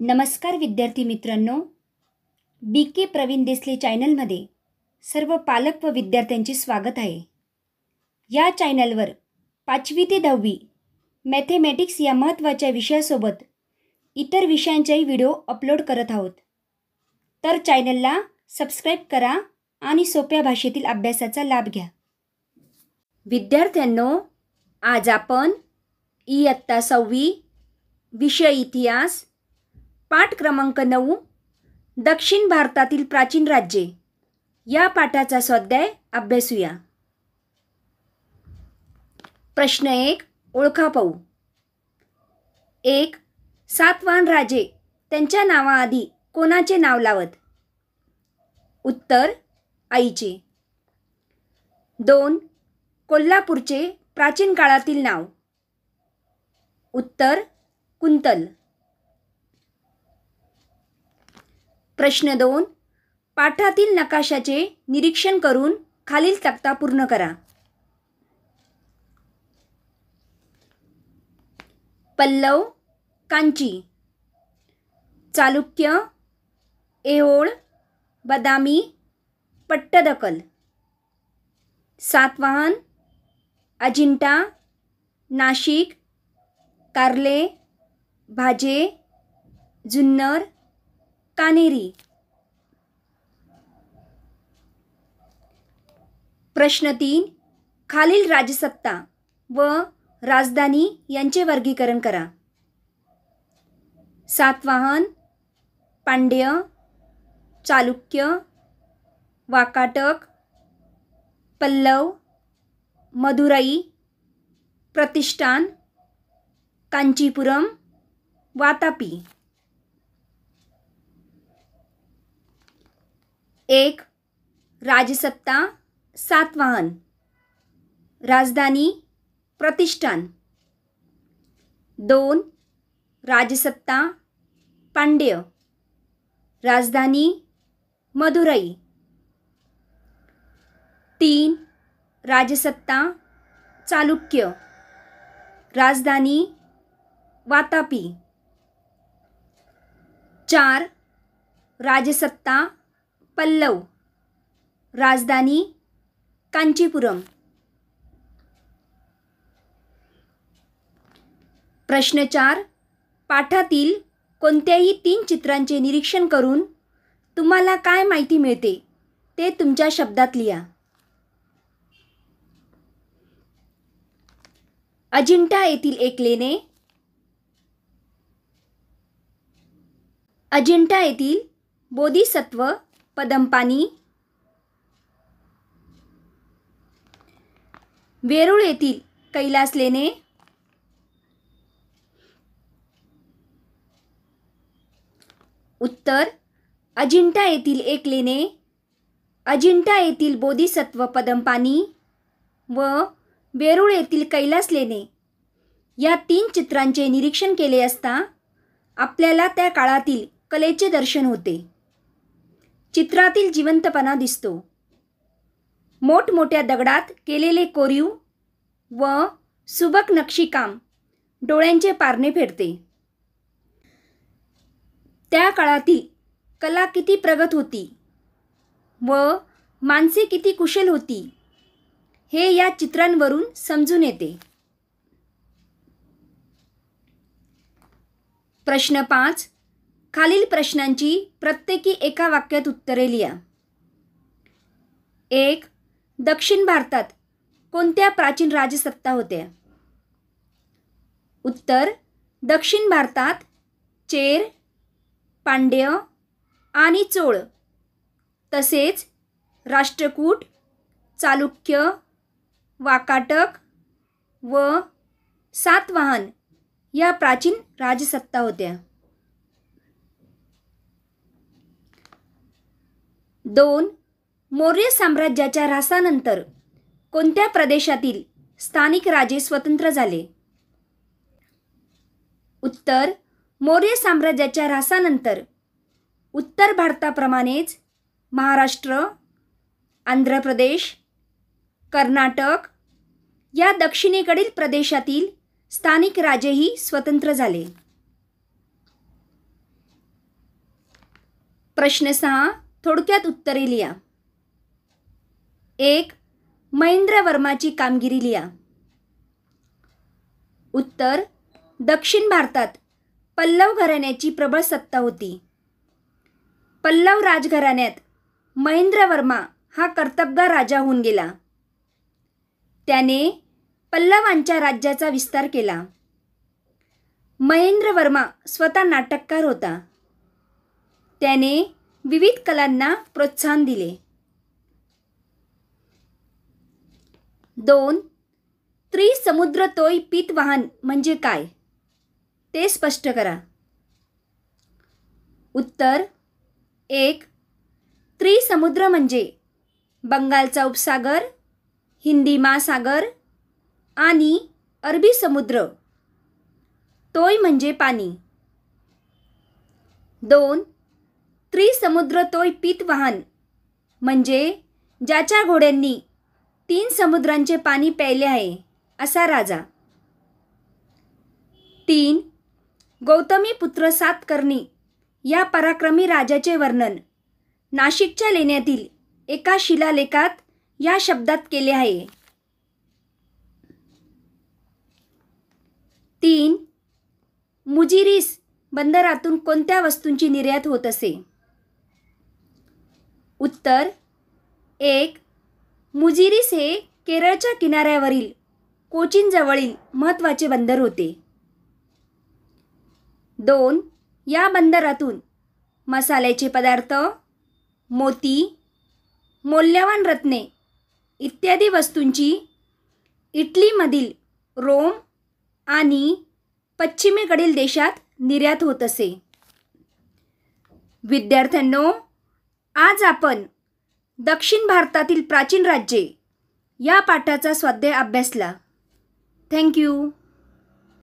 नमस्कार विद्यार्थी मित्रांनो बी के प्रवीण देसले चॅनलमध्ये सर्व पालक व विद्यार्थ्यांचे स्वागत आहे या चॅनलवर पाचवी ते दहावी मॅथेमॅटिक्स या महत्त्वाच्या विषयासोबत इतर विषयांचेही व्हिडिओ अपलोड करत आहोत तर चॅनलला सबस्क्राईब करा आणि सोप्या भाषेतील अभ्यासाचा लाभ घ्या विद्यार्थ्यांनो आज आपण इयत्ता सव्वी विषय इतिहास पाठ क्रमांक नऊ दक्षिण भारतातील प्राचीन राज्ये या पाठाचा स्वाध्याय अभ्यासूया प्रश्न एक ओळखा पाहू एक सातवान राजे त्यांच्या नावाआधी कोणाचे नाव लावत उत्तर आईचे दोन कोल्हापूरचे प्राचीन काळातील नाव उत्तर कुंतल प्रश्न दोन पाठातील नकाशाचे निरीक्षण करून खालील तक्ता पूर्ण करा पल्लव कांची चालुक्य एओळ बदामी पट्टदकल सातवाहन अजिंठा नाशिक कार्ले भाजे जुन्नर कानेरी प्रश्न तीन खालील राजसत्ता व राजधानी यांचे वर्गीकरण करा सातवाहन पांड्य चालुक्य वाकाटक पल्लव मदुराई प्रतिष्ठान कांचीपुरम वातापी एक राजसत्ता सातवाहन राजधानी प्रतिष्ठान दोन राजसत्ता पांड्य राजधानी मदुरई तीन राजसत्ता चालुक्य राजधानी वातापी चार राजसत्ता पल्लव राजधानी कांचीपुरम प्रश्न चार पाठातील कोणत्याही तीन चित्रांचे निरीक्षण करून तुम्हाला काय माहिती मिळते ते तुमच्या शब्दात लिहा अजिंठा येथील एक लेणे अजिंठा येथील बोधिसत्व पदंपानी. वेरूळ येथील कैलास लेणे उत्तर अजिंठा येथील एक लेणे अजिंठा येथील बोधिसत्व पदंपानी. व वेरूळ येथील कैलास लेणे या तीन चित्रांचे निरीक्षण केले असता आपल्याला त्या काळातील कलेचे दर्शन होते चित्रातील जिवंतपणा दिसतो मोठमोठ्या दगडात केलेले कोरीव व सुबक नक्षीकाम डोळ्यांचे पारणे फेडते त्या काळातील कला किती प्रगत होती व माणसे किती कुशल होती हे या चित्रांवरून समजून येते प्रश्न पाच खालील प्रश्नांची प्रत्येकी एका वाक्यात उत्तरे लिहा एक दक्षिण भारतात कोणत्या प्राचीन राजसत्ता होत्या उत्तर दक्षिण भारतात चेर पांड्य आणि चोळ तसेच राष्ट्रकूट चालुक्य वाकाटक व सातवाहन या प्राचीन राजसत्ता होत्या दोन मौर्य साम्राज्याच्या ऱ्हासानंतर कोणत्या प्रदेशातील स्थानिक राजे स्वतंत्र झाले उत्तर मौर्य साम्राज्याच्या ऱ्हासानंतर उत्तर भारताप्रमाणेच महाराष्ट्र आंध्र प्रदेश कर्नाटक या दक्षिणेकडील प्रदेशातील स्थानिक राजेही स्वतंत्र झाले प्रश्न सहा थोडक्यात उत्तरे लिहा एक महेंद्र वर्माची कामगिरी लिहा उत्तर दक्षिण भारतात पल्लव घराण्याची प्रबळ सत्ता होती पल्लव राजघराण्यात महेंद्र वर्मा हा कर्तबगार राजा होऊन गेला त्याने पल्लवांच्या राज्याचा विस्तार केला महेंद्र वर्मा स्वतः नाटककार होता त्याने विविध कलांना प्रोत्साहन दिले दोन त्रिसमुद्र तोय पीत वाहन म्हणजे काय ते स्पष्ट करा उत्तर एक त्रिसमुद्र म्हणजे बंगालचा उपसागर हिंदी महासागर आणि अरबी समुद्र तोय म्हणजे पाणी दोन त्रिसमुद्र तोय पीत वाहन म्हणजे ज्याच्या घोड्यांनी तीन समुद्रांचे पाणी प्यायले आहे असा राजा तीन गौतमी पुत्र सातकर्णी या पराक्रमी राजाचे वर्णन नाशिकच्या लेण्यातील एका शिलालेखात या शब्दात केले आहे तीन मुजिरीस बंदरातून कोणत्या वस्तूंची निर्यात होत असे उत्तर एक मुजिरीस हे केरळच्या किनाऱ्यावरील कोचीनजवळील महत्त्वाचे बंदर होते दोन या बंदरातून मसाल्याचे पदार्थ मोती मौल्यवान रत्ने इत्यादी वस्तूंची इटलीमधील रोम आणि पश्चिमेकडील देशात निर्यात होत असे विद्यार्थ्यांनो आज आपण दक्षिण भारतातील प्राचीन राज्ये या पाठाचा स्वाध्याय अभ्यासला थँक्यू